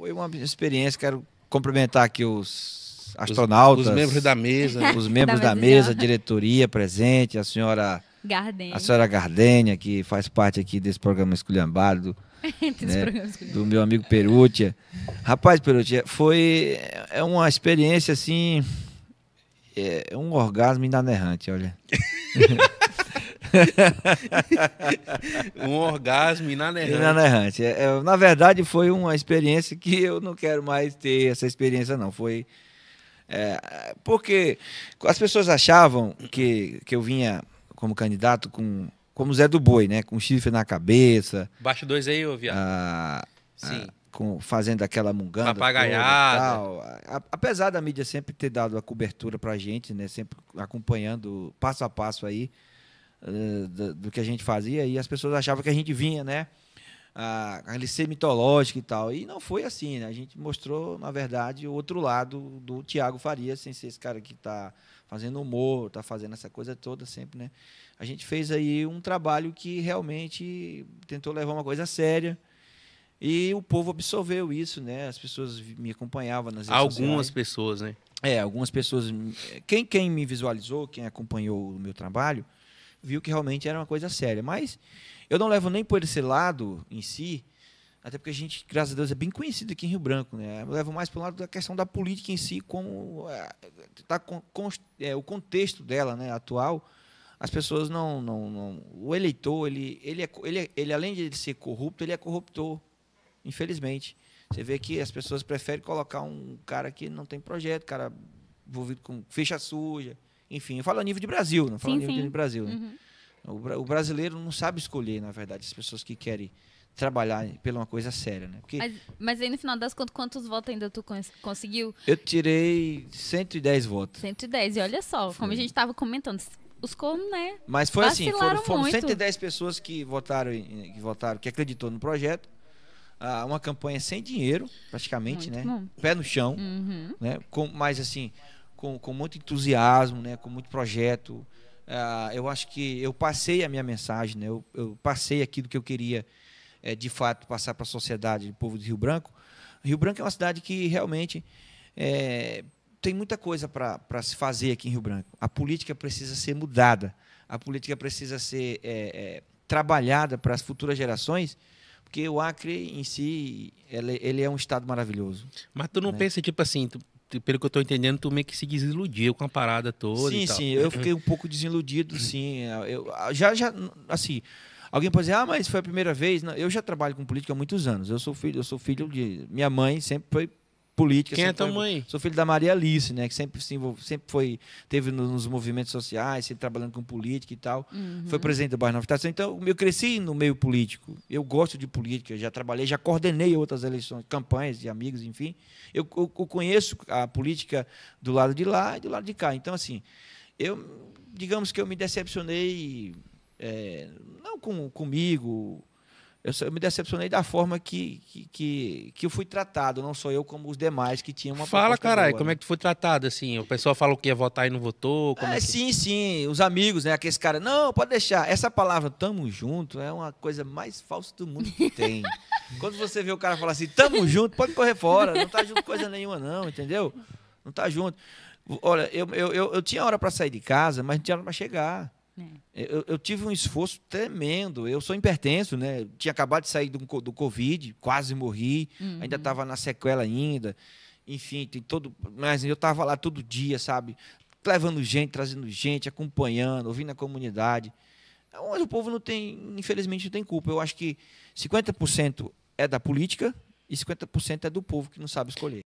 foi uma experiência. Quero cumprimentar aqui os astronautas. Os, os membros da mesa. Né? Os membros da, da mesa, diretoria presente, a senhora. Gardênia. A senhora Gardênia, que faz parte aqui desse programa esculhambado. né, do meu amigo Perutia. Rapaz, Perutia, foi é uma experiência assim. É, é um orgasmo inanerrante, olha. um orgasmo inanerrante. inanerrante. É, é, na verdade, foi uma experiência que eu não quero mais ter essa experiência, não. Foi. É, porque as pessoas achavam que, que eu vinha como candidato com. Como Zé do Boi, né? Com chifre na cabeça. baixo dois aí, ô viado. Ah, Sim. Ah, com, fazendo aquela munganga. Papagaiada. apesar da mídia sempre ter dado a cobertura pra gente, né? Sempre acompanhando passo a passo aí eh, do, do, que a gente fazia e as pessoas achavam que a gente vinha, né? A, a ser mitológica e tal. E não foi assim, né? A gente mostrou, na verdade, o outro lado do Tiago Faria, sem ser esse cara que está fazendo humor, está fazendo essa coisa toda sempre, né? A gente fez aí um trabalho que realmente tentou levar uma coisa séria. E o povo absorveu isso, né? As pessoas me acompanhavam nas redes Algumas sociais. pessoas, né? É, algumas pessoas. Eh, quem, quem me visualizou, quem acompanhou o meu trabalho, viu que realmente era uma coisa séria. Mas eu não levo nem por esse lado em si, até porque a gente, graças a Deus, é bem conhecido aqui em Rio Branco. Né? Eu levo mais para o lado da questão da política em si, como é, tá com, com é, o contexto dela né, atual. As pessoas não, não, não, O eleitor, ele, ele, é, ele, é, ele, além de ser corrupto, ele é corruptor, infelizmente. Você vê que as pessoas preferem colocar um cara que não tem projeto, cara envolvido com fecha suja, enfim, eu falo a nível de Brasil, não falo sim, a nível sim. de Brasil. Né? Uhum. O, brasileiro não sabe escolher, na verdade, as pessoas que querem trabalhar pela uma coisa séria, né? Porque mas, mas aí no final das contas, quantos votos ainda tu cons conseguiu? Eu tirei 110 votos. 110, e olha só, foi. como a gente estava comentando, os como né? Mas foi assim, foram, foram 110 pessoas que votaram, que votaram, que acreditou no projeto. Ah, uma campanha sem dinheiro, praticamente, muito né? Bom. Pé no chão, uhum. né? Com, mas assim, com, com muito entusiasmo, né, com muito projeto. Uh, eu acho que eu passei a minha mensagem, né, eu, eu passei aquilo que eu queria é, de fato passar para a sociedade do povo de Rio Branco. Rio Branco é uma cidade que realmente é, tem muita coisa para se fazer aqui em Rio Branco. A política precisa ser mudada, a política precisa ser é, trabalhada para as futuras gerações porque o Acre em si, ele, ele é um estado maravilhoso. Mas tu não né? pensa, tipo assim, tu pelo que eu tô entendendo, tu meio que se desiludiu com a parada toda. Sim, sim, eu fiquei um pouco desiludido, uhum. sim. Eu, já, já, assim. Alguém pode dizer, ah, mas foi a primeira vez. Não, eu já trabalho com política há muitos anos. Eu sou filho, eu sou filho de. Minha mãe sempre foi política. Quem é tua foi, mãe? Sou filho da Maria Alice, né? Que sempre se envolve, sempre foi, teve nos movimentos sociais, sempre trabalhando com política e tal. Uhum. Foi presidente do Bairro Nova Estação. Então, eu cresci no meio político. Eu gosto de política, já trabalhei, já coordenei outras eleições, campanhas de amigos, enfim. Eu, eu, eu conheço a política do lado de lá e do lado de cá. Então, assim, eu, digamos que eu me decepcionei, é, não com, comigo, eu, eu, me decepcionei da forma que, que, que, que, eu fui tratado, não sou eu, como os demais que tinham uma Fala, caralho, como né? é que tu foi tratado, assim? O pessoal falou que ia votar e não votou? É, é sim, sim. Os amigos, né? Aqueles caras, não, pode deixar. Essa palavra, tamo junto, é uma coisa mais falsa do mundo que tem. Quando você vê o cara falar assim, tamo junto, pode correr fora. Não tá junto coisa nenhuma, não, entendeu? Não tá junto. Olha, eu, eu, eu, eu tinha hora para sair de casa, mas não tinha hora para chegar. É. Eu, eu, tive um esforço tremendo. Eu sou hipertenso, né? tinha acabado de sair do, do Covid, quase morri, uhum. ainda estava na sequela ainda. Enfim, tem todo. Mas eu estava lá todo dia, sabe? Levando gente, trazendo gente, acompanhando, ouvindo a comunidade. Mas o povo não tem, infelizmente, não tem culpa. Eu acho que 50% é da política e 50% é do povo que não sabe escolher.